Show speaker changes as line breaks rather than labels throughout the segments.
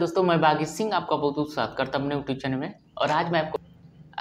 दोस्तों मैं बागी सिंह आपका बहुत बहुत स्वागत करता हूँ अपने यूट्यूब चैनल में और आज मैं आपको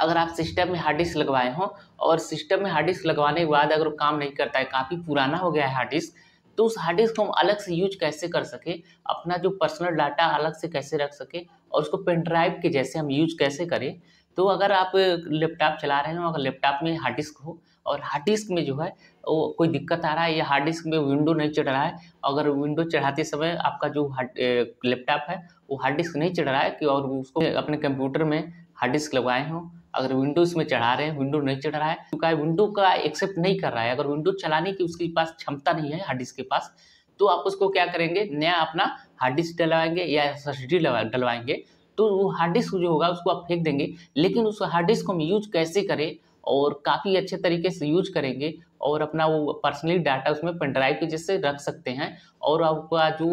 अगर आप सिस्टम में हार्ड डिस्क लगवाए हों और सिस्टम में हार्ड डिस्क लगवाने के बाद अगर वो काम नहीं करता है काफ़ी पुराना हो गया है हार्ड डिस्क तो उस हार्ड डिस्क को हम अलग से यूज कैसे कर सके अपना जो पर्सनल डाटा अलग से कैसे रख सके और उसको पेन ड्राइव के जैसे हम यूज कैसे करें तो अगर आप लैपटॉप चला रहे हो अगर लैपटॉप में हार्ड डिस्क हो और हार्ड डिस्क में जो है वो कोई दिक्कत आ रहा है या हार्ड डिस्क में विंडो नहीं चढ़ रहा है अगर विंडो चढ़ाते समय आपका जो हार्ड लैपटॉप है वो हार्ड डिस्क नहीं चढ़ रहा है कि और उसको अपने कंप्यूटर में हार्ड डिस्क लगवाए हों अगर विंडो इसमें चढ़ा रहे हैं विंडो नहीं चढ़ रहा है तो क्योंकि विंडो का एक्सेप्ट नहीं कर रहा है अगर विंडो चलाने की उसके पास क्षमता नहीं है हार्ड डिस्क के पास तो आप उसको क्या करेंगे नया अपना हार्ड डिस्क डलवाएंगे या एस एस डी डलवाएंगे तो वो हार्ड डिस्क जो होगा उसको आप फेंक देंगे लेकिन उस हार्ड डिस्क को हम यूज कैसे करें और काफ़ी अच्छे तरीके से यूज करेंगे और अपना वो पर्सनली डाटा उसमें पेनड्राइव की जैसे रख सकते हैं और आपका जो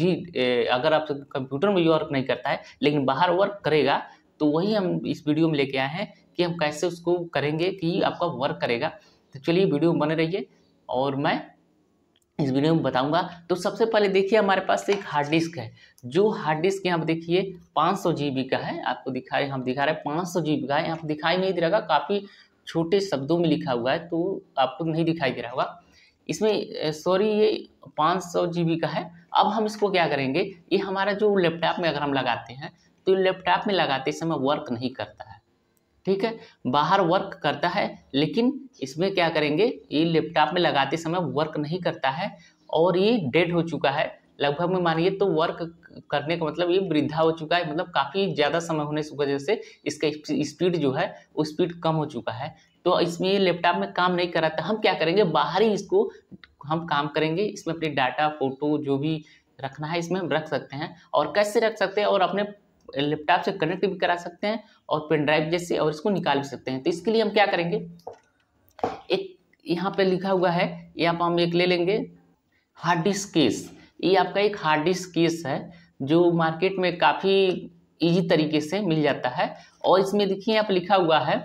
भी अगर आप कंप्यूटर में वर्क नहीं करता है लेकिन बाहर वर्क करेगा तो वही हम इस वीडियो में लेके आए हैं कि हम कैसे उसको करेंगे कि आपका वर्क करेगा तो चलिए वीडियो बने रहिए और मैं इस वीडियो में बताऊंगा तो सबसे पहले देखिए हमारे पास एक हार्ड डिस्क है जो हार्ड डिस्क यहाँ पे देखिए 500 जीबी का है आपको दिखाए हम दिखा रहे हैं 500 जीबी का है यहाँ पर दिखाई नहीं दे रहा काफ़ी छोटे शब्दों में लिखा हुआ है तो आपको तो नहीं दिखाई दे रहा होगा इसमें सॉरी ये पाँच सौ जी का है अब हम इसको क्या करेंगे ये हमारा जो लैपटॉप में अगर हम लगाते हैं तो लैपटॉप में लगाते समय वर्क नहीं करता है ठीक है बाहर वर्क करता है लेकिन इसमें क्या करेंगे ये लैपटॉप में लगाते समय वर्क नहीं करता है और ये डेड हो चुका है लगभग में मानिए तो वर्क करने का मतलब ये वृद्धा हो चुका है मतलब काफ़ी ज़्यादा समय होने की वजह से इसका स्पीड जो है वो स्पीड कम हो चुका है तो इसमें ये लैपटॉप में काम नहीं कराता हम क्या करेंगे बाहर ही इसको हम काम करेंगे इसमें अपने डाटा फोटो जो भी रखना है इसमें हम रख सकते हैं और कैसे रख सकते हैं और अपने लैपटॉप से कनेक्ट भी करा सकते हैं और पेन ड्राइव जैसे और इसको निकाल भी सकते हैं तो इसके लिए हम क्या करेंगे एक यहाँ पे लिखा हुआ है यहाँ पर हम एक ले लेंगे हार्ड डिस्क केस ये आपका एक हार्ड डिस्क केस है जो मार्केट में काफ़ी इजी तरीके से मिल जाता है और इसमें देखिए आप लिखा हुआ है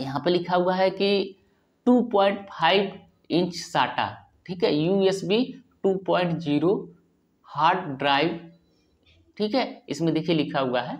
यहाँ पर लिखा हुआ है कि 2.5 इंच साटा ठीक है U S B to hard drive ठीक है इसमें देखिए लिखा हुआ है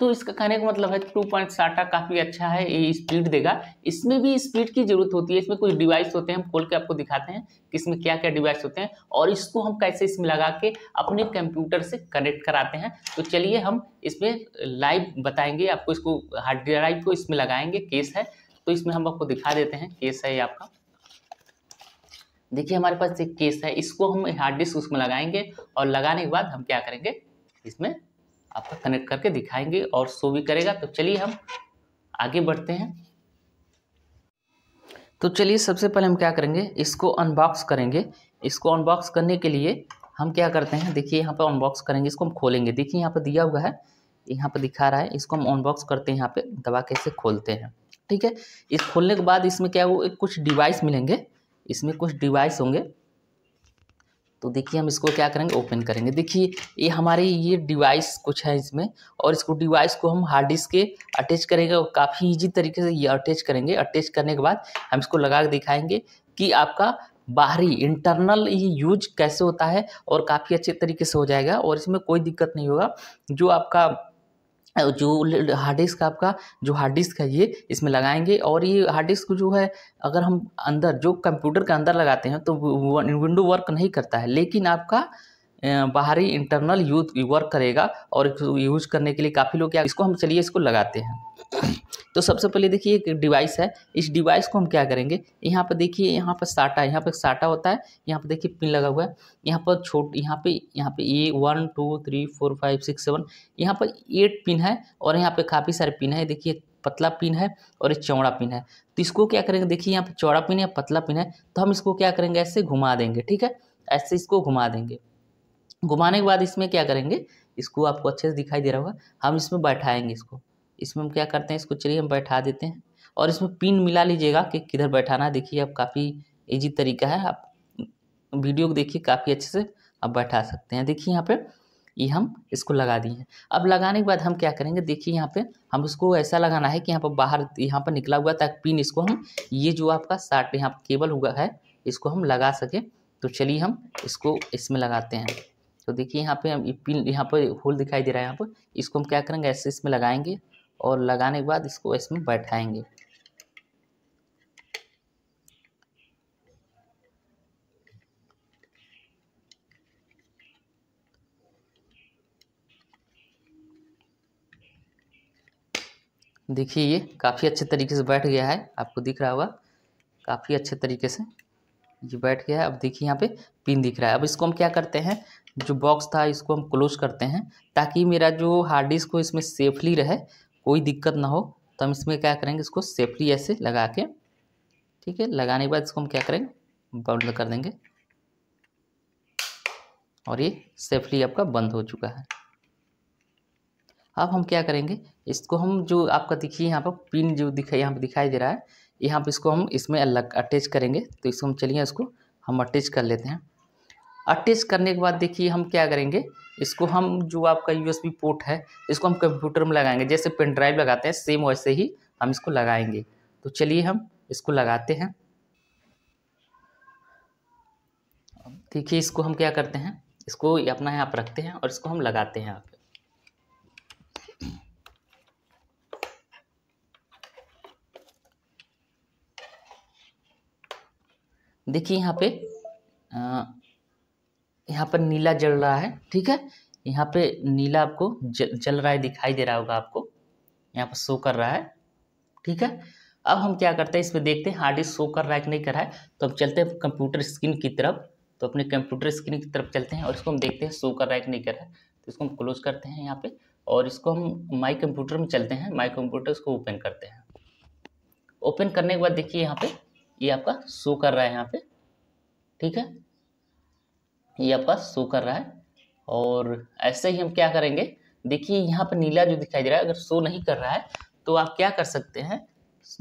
तो इसका कहने का मतलब है टू पॉइंट साटा काफ़ी अच्छा है ये स्पीड देगा इसमें भी स्पीड की जरूरत होती है इसमें कुछ डिवाइस होते हैं हम खोल के आपको दिखाते हैं कि इसमें क्या क्या डिवाइस होते हैं और इसको हम कैसे इसमें लगा के अपने कंप्यूटर से कनेक्ट कराते हैं तो चलिए हम इसमें लाइव बताएंगे आपको इसको हार्ड ड्राइव को इसमें लगाएंगे केस है तो इसमें हम आपको दिखा देते हैं केस है ये आपका देखिए हमारे पास एक केस है इसको हम हार्ड डिस्क उसमें लगाएंगे और लगाने के बाद हम क्या करेंगे इसमें कनेक्ट करके दिखाएंगे और शो भी करेगा तो चलिए हम आगे बढ़ते हैं तो चलिए सबसे पहले हम क्या करेंगे इसको अनबॉक्स करेंगे इसको अनबॉक्स करने के लिए हम क्या करते हैं देखिए यहाँ पर अनबॉक्स करेंगे इसको हम खोलेंगे देखिए यहाँ पर दिया हुआ है यहाँ पर दिखा रहा है इसको हम अनबॉक्स करते हैं यहाँ पे दबा कैसे खोलते हैं ठीक है इस खोलने के बाद इसमें क्या वो कुछ डिवाइस मिलेंगे इसमें कुछ डिवाइस होंगे तो देखिए हम इसको क्या करेंगे ओपन करेंगे देखिए ये हमारे ये डिवाइस कुछ है इसमें और इसको डिवाइस को हम हार्ड डिस्क के अटैच करेंगे और काफ़ी इजी तरीके से ये अटैच करेंगे अटैच करने के बाद हम इसको लगा के दिखाएंगे कि आपका बाहरी इंटरनल ये यूज कैसे होता है और काफ़ी अच्छे तरीके से हो जाएगा और इसमें कोई दिक्कत नहीं होगा जो आपका जो हार्ड डिस्क आपका जो हार्ड डिस्क है ये इसमें लगाएंगे और ये हार्ड डिस्क जो है अगर हम अंदर जो कंप्यूटर के अंदर लगाते हैं तो विंडो वर्क नहीं करता है लेकिन आपका बाहरी इंटरनल यूज वर्क करेगा और यूज करने के लिए काफ़ी लोग क्या इसको हम चलिए इसको लगाते हैं तो सबसे पहले देखिए एक डिवाइस है इस डिवाइस को हम क्या करेंगे यहाँ पर देखिए यहाँ पर साटा यहाँ पर साटा होता है यहाँ पर देखिए पिन लगा हुआ है यहाँ पर छोट यहाँ पे यहाँ पे A one two three four five six seven यहाँ पर एट पिन है और यहाँ पे काफ़ी सारे पिन है देखिए पतला पिन है और एक चौड़ा पिन है तो इसको क्या करेंगे देखिए यहाँ पर चौड़ा पिन है पतला पिन है तो हम इसको क्या करेंगे ऐसे घुमा देंगे ठीक है ऐसे इसको घुमा देंगे घुमाने के बाद इसमें क्या करेंगे इसको आपको अच्छे से दिखाई दे रहा होगा हम इसमें बैठाएंगे इसको इसमें हम क्या करते हैं इसको चलिए हम बैठा देते हैं और इसमें पिन मिला लीजिएगा कि किधर बैठाना देखिए अब काफ़ी ईजी तरीका है आप वीडियो को देखिए काफ़ी अच्छे से आप बैठा सकते हैं देखिए यहाँ पर ये हम इसको लगा दिए हैं अब लगाने के बाद हम क्या करेंगे देखिए यहाँ पे हम इसको ऐसा लगाना है कि यहाँ पर बाहर यहाँ पर निकला हुआ ताकि पिन इसको हम ये जो आपका शार्ट यहाँ पर केबल हुआ है इसको हम लगा सकें तो चलिए हम इसको इसमें लगाते हैं तो देखिए यहाँ पे हम पिन यहाँ पर होल दिखाई दे रहा है यहाँ पर इसको हम क्या करेंगे ऐसे इसमें लगाएंगे और लगाने के बाद इसको इसमें बैठाएंगे देखिए ये काफ़ी अच्छे तरीके से बैठ गया है आपको दिख रहा होगा काफ़ी अच्छे तरीके से ये बैठ गया है अब देखिए यहाँ पे पिन दिख रहा है अब इसको हम क्या करते हैं जो बॉक्स था इसको हम क्लोज करते हैं ताकि मेरा जो हार्ड डिस्क हो इसमें सेफली रहे कोई दिक्कत ना हो तो हम इसमें क्या करेंगे इसको सेफली ऐसे लगा के ठीक है लगाने के बाद इसको हम क्या करेंगे बंद कर देंगे और ये सेफली आपका बंद हो चुका है अब हम क्या करेंगे इसको हम जो आपका देखिए यहाँ पर पिन जो दिखा यहाँ पर दिखाई दे रहा है यहाँ पर इसको हम इसमें अलग अटैच करेंगे तो इसको हम चलिए इसको हम अटैच कर लेते हैं अटैच करने के बाद देखिए हम क्या करेंगे इसको हम जो आपका यूएसबी पोर्ट है इसको हम कंप्यूटर में लगाएंगे जैसे पेन ड्राइव लगाते हैं सेम वैसे ही हम इसको लगाएंगे तो चलिए हम इसको लगाते हैं देखिए इसको हम क्या करते हैं इसको अपना यहाँ पर रखते हैं और इसको हम लगाते हैं यहाँ पर देखिए यहाँ पे आ, यहाँ पर नीला जल रहा है ठीक है यहाँ पे नीला आपको जल, जल रहा है दिखाई दे रहा होगा आपको यहाँ पर शो कर रहा है ठीक है अब हम क्या करते हैं इसमें देखते हैं हार्ड डिस्क शो कर रहा है कि नहीं कर रहा है तो अब चलते हैं कंप्यूटर स्क्रीन की तरफ तो अपने कंप्यूटर स्क्रीन की तरफ चलते हैं और इसको हम देखते हैं शो कर रहा है कि नहीं कर रहा है तो इसको हम क्लोज करते हैं यहाँ पे और इसको हम माई कंप्यूटर में चलते हैं माई कंप्यूटर इसको ओपन करते हैं ओपन करने के बाद देखिए यहाँ पे ये आपका शो कर रहा है यहाँ पे ठीक है ये आपका शो कर रहा है और ऐसे ही हम क्या करेंगे देखिए यहाँ पर नीला जो दिखाई दे रहा है अगर शो नहीं कर रहा है तो आप क्या कर सकते हैं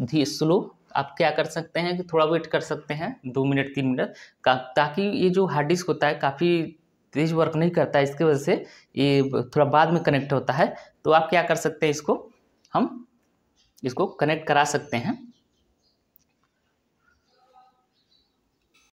धी स्लो आप क्या कर सकते हैं कि थोड़ा वेट कर सकते हैं दो मिनट तीन मिनट का ताकि ये जो हार्ड डिस्क होता है काफ़ी तेज वर्क नहीं करता है इसके वजह से ये थोड़ा बाद में कनेक्ट होता है तो आप क्या कर सकते हैं इसको हम इसको कनेक्ट करा सकते हैं